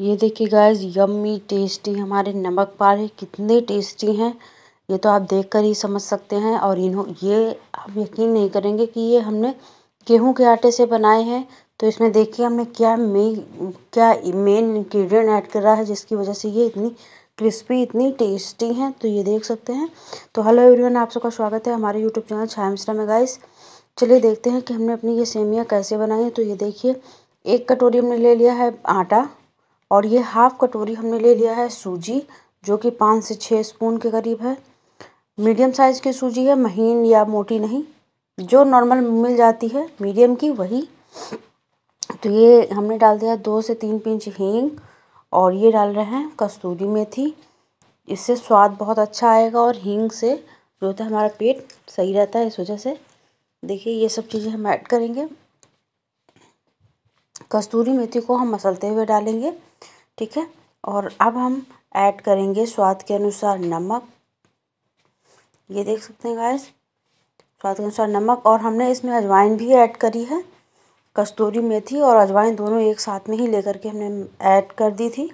ये देखिए guys yummy tasty हमारे नमक पारे कितने टेस्टी हैं ये तो आप देखकर ही समझ सकते हैं और इन्हों ये आप यकीन नहीं करेंगे कि ये हमने गेहूं के आटे से बनाए हैं तो इसमें देखिए हमने क्या मेन क्या मेन इन्ग्रीडियंट ऐड करा है जिसकी वजह से ये इतनी क्रिस्पी इतनी टेस्टी हैं तो ये देख सकते हैं तो हेलो एवरीवन आप सबका स्वागत है हमारे यूट्यूब चैनल छाया मिश्रा में गाइस चलिए देखते हैं कि हमने अपनी ये सेमियाँ कैसे बनाई हैं तो ये देखिए एक कटोरी हमने ले लिया है आटा और ये हाफ कटोरी हमने ले लिया है सूजी जो कि पाँच से छः स्पून के करीब है मीडियम साइज़ की सूजी है महीन या मोटी नहीं जो नॉर्मल मिल जाती है मीडियम की वही तो ये हमने डाल दिया दो से तीन पिंच हींग और ये डाल रहे हैं कस्तूरी मेथी इससे स्वाद बहुत अच्छा आएगा और हींग से जो होता है हमारा पेट सही रहता है इस वजह से देखिए ये सब चीज़ें हम ऐड करेंगे कस्तूरी मेथी को हम मसलते हुए डालेंगे ठीक है और अब हम ऐड करेंगे स्वाद के अनुसार नमक ये देख सकते हैं गाइस स्वाद के अनुसार नमक और हमने इसमें अजवाइन भी ऐड करी है कस्तूरी मेथी और अजवाइन दोनों एक साथ में ही लेकर के हमने ऐड कर दी थी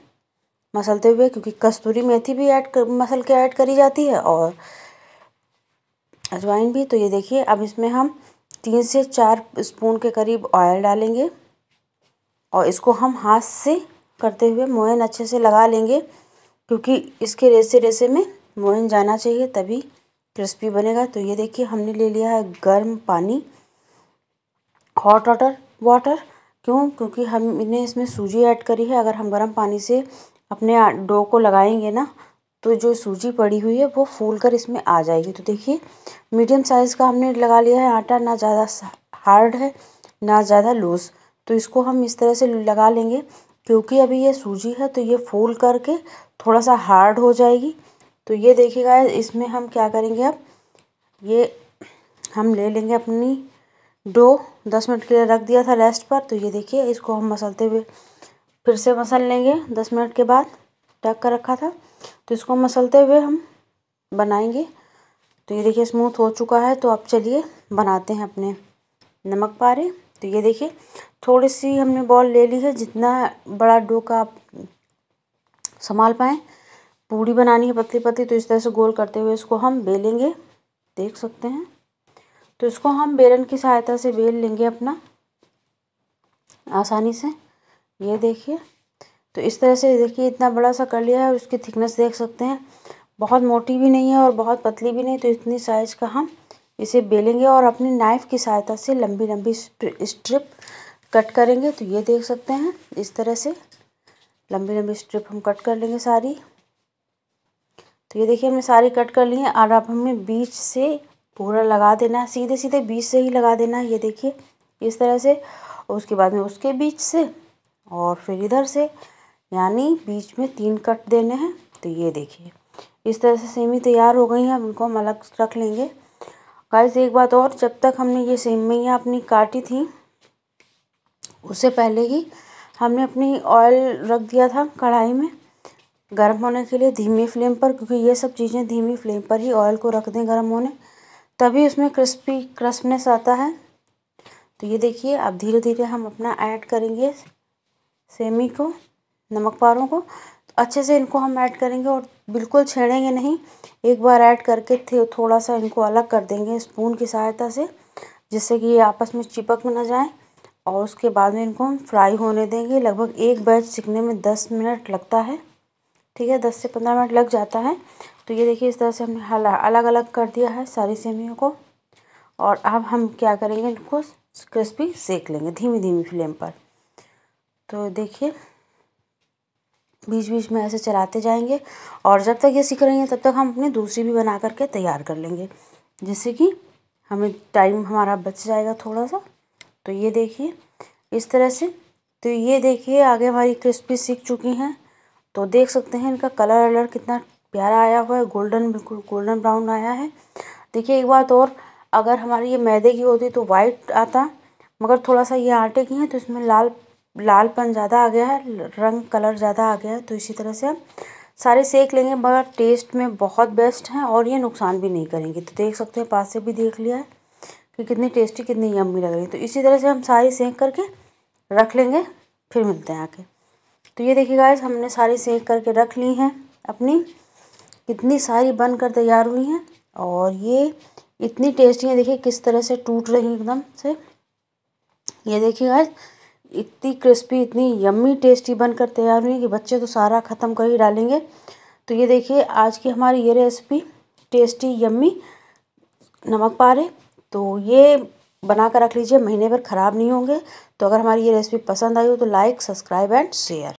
मसलते हुए क्योंकि कस्तूरी मेथी भी ऐड कर मसल के ऐड करी जाती है और अजवाइन भी तो ये देखिए अब इसमें हम तीन से चार स्पून के करीब ऑयल डालेंगे और इसको हम हाथ से करते हुए मोयन अच्छे से लगा लेंगे क्योंकि इसके रेसे रेसे में मोयन जाना चाहिए तभी क्रिस्पी बनेगा तो ये देखिए हमने ले लिया है गर्म पानी हॉट वाटर वाटर क्यों क्योंकि हमने इसमें सूजी ऐड करी है अगर हम गर्म पानी से अपने डो को लगाएंगे ना तो जो सूजी पड़ी हुई है वो फूल कर इसमें आ जाएगी तो देखिए मीडियम साइज़ का हमने लगा लिया है आटा ना ज़्यादा हार्ड है ना ज़्यादा लूज़ तो इसको हम इस तरह से लगा लेंगे क्योंकि अभी ये सूजी है तो ये फूल करके थोड़ा सा हार्ड हो जाएगी तो ये देखिएगा इसमें हम क्या करेंगे अब ये हम ले लेंगे अपनी डो दस मिनट के लिए रख दिया था रेस्ट पर तो ये देखिए इसको हम मसलते हुए फिर से मसल लेंगे दस मिनट के बाद टक कर रखा था तो इसको मसलते हुए हम बनाएंगे तो ये देखिए स्मूथ हो चुका है तो अब चलिए बनाते हैं अपने नमक पारे तो ये देखिए थोड़ी सी हमने बॉल ले ली है जितना बड़ा डो का आप संभाल पाएँ पूड़ी बनानी है पतली पतली तो इस तरह से गोल करते हुए इसको हम बेलेंगे देख सकते हैं तो इसको हम बेलन की सहायता से बेल लेंगे अपना आसानी से ये देखिए तो इस तरह से देखिए इतना बड़ा सा कर लिया है और उसकी थिकनेस देख सकते हैं बहुत मोटी भी नहीं है और बहुत पतली भी नहीं तो इतनी साइज़ का हम इसे बेलेंगे और अपनी नाइफ़ की सहायता से लंबी लंबी स्ट्रिप कट करेंगे तो ये देख सकते हैं इस तरह से लंबी लंबी स्ट्रिप हम कट कर लेंगे सारी तो ये देखिए हमने सारी कट कर ली है और अब हमें बीच से पूरा लगा देना है सीधे सीधे बीच से ही लगा देना है ये देखिए इस तरह से और उसके बाद में उसके बीच से और फिर इधर से यानी बीच में तीन कट देने हैं तो ये देखिए इस तरह से सेमी तैयार हो गई हैं अब उनको हम अलग रख लेंगे गाइस एक बात और जब तक हमने ये सेमियाँ अपनी काटी थी उससे पहले ही हमने अपनी ऑयल रख दिया था कढ़ाई में गर्म होने के लिए धीमी फ्लेम पर क्योंकि ये सब चीज़ें धीमी फ्लेम पर ही ऑयल को रख दें गर्म होने तभी उसमें क्रिस्पी क्रिस्पनेस आता है तो ये देखिए अब धीरे धीरे हम अपना ऐड करेंगे सेमी को नमक पारों को तो अच्छे से इनको हम ऐड करेंगे और बिल्कुल छेड़ेंगे नहीं एक बार ऐड करके थे थोड़ा सा इनको अलग कर देंगे स्पून की सहायता से जिससे कि ये आपस में चिपक ना जाए और उसके बाद में इनको हम फ्राई होने देंगे लगभग एक बैच सीखने में दस मिनट लगता है ठीक है दस से पंद्रह मिनट लग जाता है तो ये देखिए इस तरह से हमने अलग अलग कर दिया है सारी सेवियों को और अब हम क्या करेंगे इनको क्रिस्पी सेक लेंगे धीमी धीमी फ्लेम पर तो देखिए बीच बीच में ऐसे चलाते जाएंगे और जब तक ये सीख रही हैं तब तक हम अपनी दूसरी भी बना करके तैयार कर लेंगे जिससे कि हमें टाइम हमारा बच जाएगा थोड़ा सा तो ये देखिए इस तरह से तो ये देखिए आगे हमारी क्रिस्पी सीख चुकी हैं तो देख सकते हैं इनका कलर अलर कितना प्यारा आया हुआ है गोल्डन बिल्कुल गोल्डन ब्राउन आया है देखिए एक बात और अगर हमारी ये मैदे की होती तो वाइट आता मगर थोड़ा सा ये आटे की है तो इसमें लाल लालपन ज़्यादा आ गया है रंग कलर ज़्यादा आ गया है तो इसी तरह से हम सारे सेक लेंगे मगर टेस्ट में बहुत बेस्ट हैं और ये नुकसान भी नहीं करेंगे तो देख सकते हैं पास से भी देख लिया है कि कितनी टेस्टी कितनी यम्मी लग रही है तो इसी तरह से हम सारी सेक करके रख लेंगे फिर मिलते हैं आके तो ये देखिए गाइस हमने सारी सेक करके रख ली हैं अपनी कितनी सारी बन कर तैयार हुई हैं और ये इतनी टेस्टी है देखिए किस तरह से टूट रही एकदम से ये देखिए गाइस इतनी क्रिस्पी इतनी यम्मी टेस्टी बनकर तैयार हुई कि बच्चे तो सारा ख़त्म कर ही डालेंगे तो ये देखिए आज की हमारी ये रेसिपी टेस्टी यम्मी नमक पारे तो ये बना कर रख लीजिए महीने भर ख़राब नहीं होंगे तो अगर हमारी ये रेसिपी पसंद आई हो तो लाइक सब्सक्राइब एंड शेयर